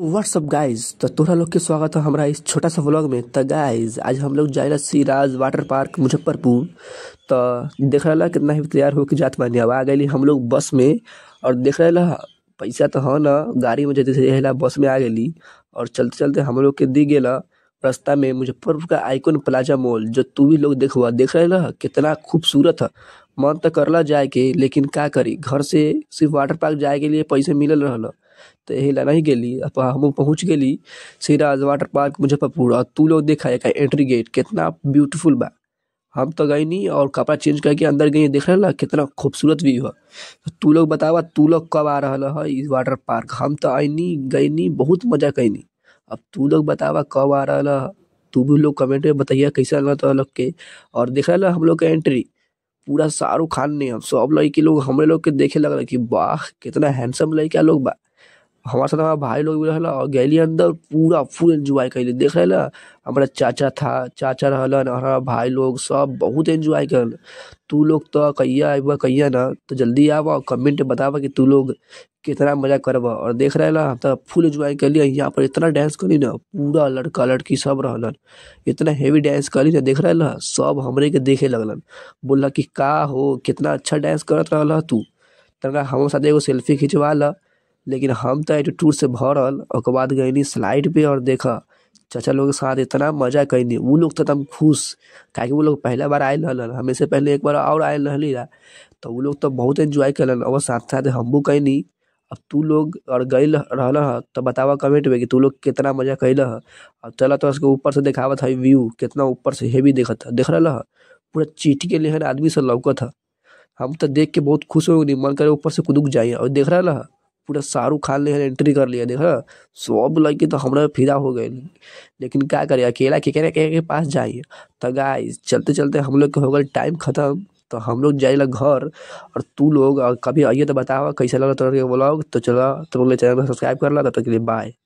what's up guys तो तोहरा लोग के स्वागत है हमारा इस छोटा सा व्लॉग में तो गाइज आज हम लोग जाए सिराज वाटर पार्क मुजफ्फरपुर तो देख रहे कितना ही तैयार होकर जात मानी अब आ गई हम लोग बस में और देख रहे पैसा तो है ना गाड़ी में जैसे जैसे बस में आ गई और चलते चलते हम लोग के दी गेला रास्ता में मुजफ्फरपुर का आइकन प्लाजा मॉल जो तू भी लोग देखवा देख रहे कितना खूबसूरत है मन तो करला जाए के लेकिन का करी घर से सिर्फ वाटर पार्क जाए के लिए पैसे मिलल रहा तो यही गली अब हम पहुँच गेली सिराज वाटर पार्क मुजफ्फरपुर और तू लोग देखा एक एंट्री गेट कितना ब्यूटीफुल बा हम तो गई नहीं और कपड़ा चेंज करके अंदर गई देख रहे ला कितना खूबसूरत व्यू है तो तू लोग बतावा तू लोग कब आ रहा है इस वाटर पार्क हम तो आई नहीं गई नहीं बहुत मजा कैनी अब तू लोग बतावा कब आ रहा है तू भी लोग कमेंट में बताइए कैसा लगा तो लोग के और देख रहे हम लोग का एंट्री पूरा शाहरुख खान ने हम सब लड़की लोग हमारे लोग के देखे लग रहा कि वाह कितना हैंडसम लड़का लोग बा हमारे साथ हमारा भाई लोग भी रहला और गैली अंदर पूरा फुल एंजॉय कैली देख रहे ला हमारा चाचा था चाचा रहलन और हमारा भाई लोग सब बहुत एंजॉय कर तू लोग तो कहिया अइबा कहिया ना तो जल्दी आब और कमेंट बताब कि तू लोग कितना मजा करब और देख रहे हम तो फुल एंजॉय लिया यहाँ पर इतना डांस करी ना पूरा लड़का लड़की सब रहन इतना हेवी डांस करी ना देख रहे ला सब हमरे के देखे लगलन बोला कि का हो कितना अच्छा डांस करत रह तू तक हमारे साथ एगो सेल्फी खिंचवा ला लेकिन हम तो एटीट्यूड से भरल और बाद गईनी स्लाइड पे और देखा चाचा लोग के साथ इतना मजा कैनी वो लोग तो एकदम खुश क्या कि वो लोग पहला बार आए रहन हमें से पहले एक बार और आए रही रहा तो वो लोग तो बहुत एंजॉय कैलन और साथ साथ हमू कैनी अब तू लोग और गई रहा तो बतावा कमेंट में कि तू लोग कितना मजा कैल ह अब चल तो उसके ऊपर से दिखावत है व्यू कितना ऊपर से हेवी देखत देख रहा ह पूरा चीट के लिए आदमी से लौकत ह हम तो देख के बहुत खुश हो गई मन करे ऊपर से कुदुक जाइए और देख रहा है पूरा शाहरुख खान ने एंट्री कर लिया देखा सब लड़के तो हमारे फिदा हो गए लेकिन क्या करें अकेला के कहने के पास जाइए तो गाय चलते चलते हम लोग के हो गए टाइम ख़त्म तो हम लोग जाए घर और तू लोग कभी आइए तो बताओ कैसे लगा तो ब्लॉग तो चलो तुम लोग चैनल को सब्सक्राइब कर ला तब तक के लिए बाय